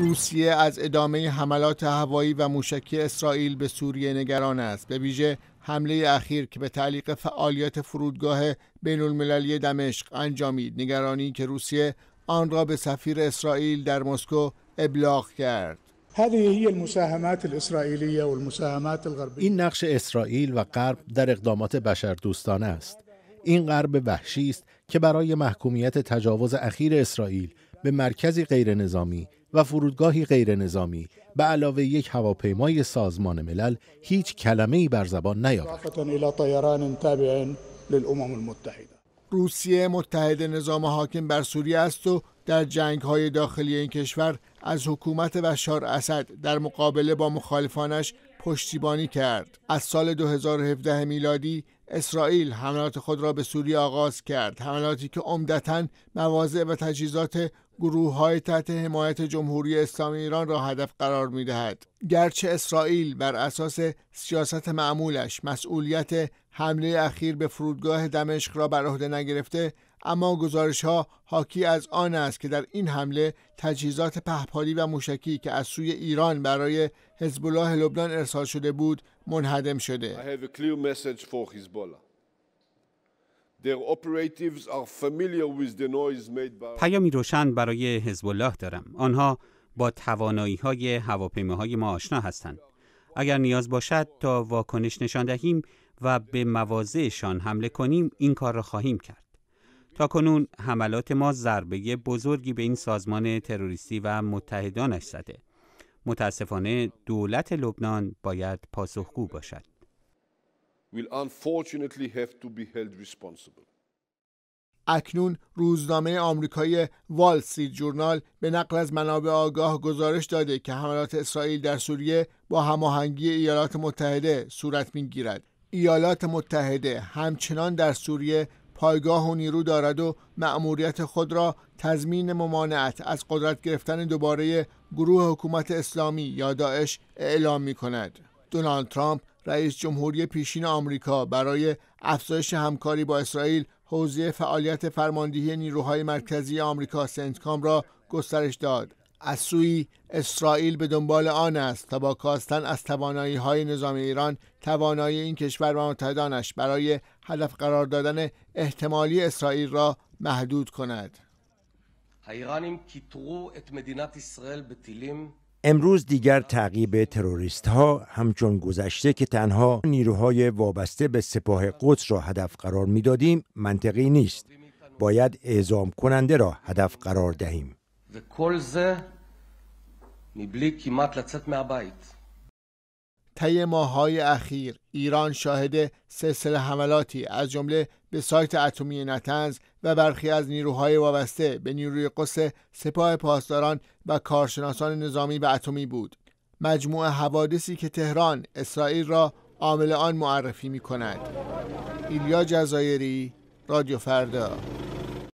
روسیه از ادامه حملات هوایی و موشکی اسرائیل به سوریه نگران است به ویژه حمله اخیر که به تعلیق فعالیت فرودگاه بین المللی دمشق انجامید نگرانی که روسیه آن را به سفیر اسرائیل در مسکو ابلاغ کرد این نقش اسرائیل و غرب در اقدامات بشردوستانه است این غرب وحشی است که برای محکومیت تجاوز اخیر اسرائیل به مرکزی غیرنظامی و فرودگاهی غیر نظامی به علاوه یک هواپیمای سازمان ملل هیچ کلمه ای بر زبان نیاورد. روسیه متحد نظام حاکم بر سوریه است و در جنگ های داخلی این کشور از حکومت بشار اسد در مقابله با مخالفانش پشتیبانی کرد. از سال 2017 میلادی اسرائیل حملات خود را به سوریه آغاز کرد. حملاتی که عمدتا مواضع و تجهیزات گروه های تحت حمایت جمهوری اسلامی ایران را هدف قرار می دهد. گرچه اسرائیل بر اساس سیاست معمولش مسئولیت حمله اخیر به فرودگاه دمشق را بر عهده نگرفته اما گزارش ها حاکی از آن است که در این حمله تجهیزات پهپادی و موشکی که از سوی ایران برای حزب الله لبنان ارسال شده بود منهدم شده پیامی روشن برای حزب الله دارم. آنها با توانایی های هواپیماهای ما آشنا هستند. اگر نیاز باشد تا واکنش نشان دهیم و به مواضعشان حمله کنیم این کار را خواهیم کرد. تا کنون حملات ما ضربه بزرگی به این سازمان تروریستی و متحدانش زده. متاسفانه دولت لبنان باید پاسخگو باشد. will unfortunately have to be held responsible. اکنون روزنامه آمریکایی وال جورنال به نقل از منابع آگاه گزارش داده که حملات اسرائیل در سوریه با هماهنگی ایالات متحده صورت میگیرد ایالات متحده همچنان در سوریه پایگاه و نیرو دارد و مأموریت خود را تضمین ممانعت از قدرت گرفتن دوباره گروه حکومت اسلامی یا داعش اعلام می کند. دونالد ترامپ رئیس جمهوری پیشین آمریکا برای افزایش همکاری با اسرائیل حوزه فعالیت فرماندهی نیروهای مرکزی آمریکا سنتکام را گسترش داد از سوی اسرائیل به دنبال آن است تا با کاستن از توانایی های نظام ایران توانایی این کشور و متحدانش برای هدف قرار دادن احتمالی اسرائیل را محدود کند. تو کیترو ات اسرائیل اسرائیل بتیلیم امروز دیگر تعقیب تروریست ها همچون گذشته که تنها نیروهای وابسته به سپاه قدس را هدف قرار میدادیم منطقی نیست باید اعزام کننده را هدف قرار دهیم طی ماههای اخیر ایران شاهد سلسله حملاتی از جمله به سایت اتمی نتنز و برخی از نیروهای وابسته به نیروی قص سپاه پاسداران و کارشناسان نظامی و اتمی بود مجموع حوادثی که تهران اسرائیل را عامل آن معرفی می کند ایلیا جزایری رادیو فردا